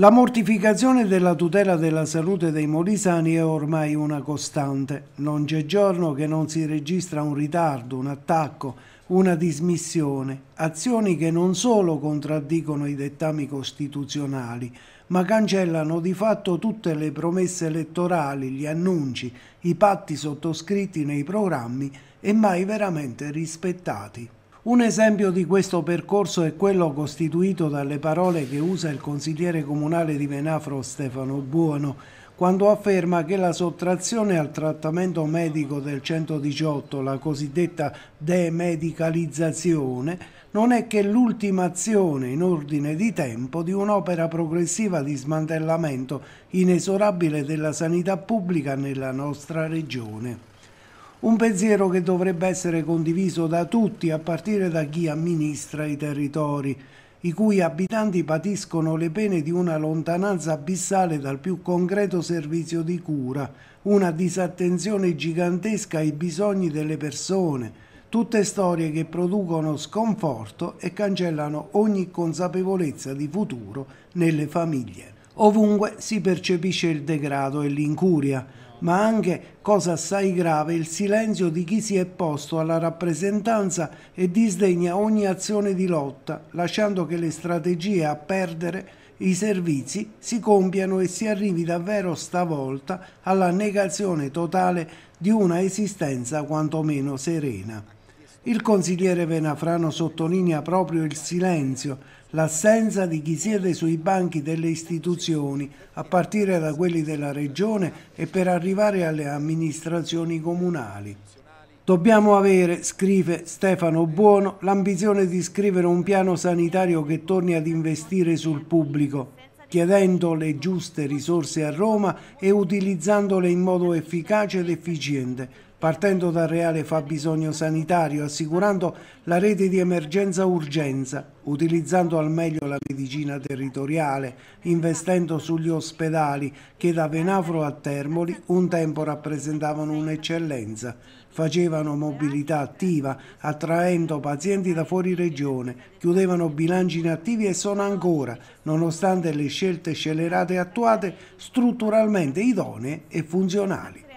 La mortificazione della tutela della salute dei molisani è ormai una costante. Non c'è giorno che non si registra un ritardo, un attacco, una dismissione, azioni che non solo contraddicono i dettami costituzionali, ma cancellano di fatto tutte le promesse elettorali, gli annunci, i patti sottoscritti nei programmi e mai veramente rispettati. Un esempio di questo percorso è quello costituito dalle parole che usa il consigliere comunale di Menafro Stefano Buono quando afferma che la sottrazione al trattamento medico del 118, la cosiddetta demedicalizzazione, non è che l'ultima azione in ordine di tempo di un'opera progressiva di smantellamento inesorabile della sanità pubblica nella nostra regione. Un pensiero che dovrebbe essere condiviso da tutti, a partire da chi amministra i territori, i cui abitanti patiscono le pene di una lontananza abissale dal più concreto servizio di cura, una disattenzione gigantesca ai bisogni delle persone, tutte storie che producono sconforto e cancellano ogni consapevolezza di futuro nelle famiglie. Ovunque si percepisce il degrado e l'incuria, ma anche, cosa assai grave, il silenzio di chi si è posto alla rappresentanza e disdegna ogni azione di lotta, lasciando che le strategie a perdere i servizi si compiano e si arrivi davvero stavolta alla negazione totale di una esistenza quantomeno serena. Il consigliere Venafrano sottolinea proprio il silenzio, l'assenza di chi siede sui banchi delle istituzioni, a partire da quelli della Regione e per arrivare alle amministrazioni comunali. Dobbiamo avere, scrive Stefano Buono, l'ambizione di scrivere un piano sanitario che torni ad investire sul pubblico, chiedendo le giuste risorse a Roma e utilizzandole in modo efficace ed efficiente, partendo dal reale fabbisogno sanitario, assicurando la rete di emergenza-urgenza, utilizzando al meglio la medicina territoriale, investendo sugli ospedali che da Venafro a Termoli un tempo rappresentavano un'eccellenza, facevano mobilità attiva, attraendo pazienti da fuori regione, chiudevano bilanci inattivi e sono ancora, nonostante le scelte scellerate attuate, strutturalmente idonee e funzionali.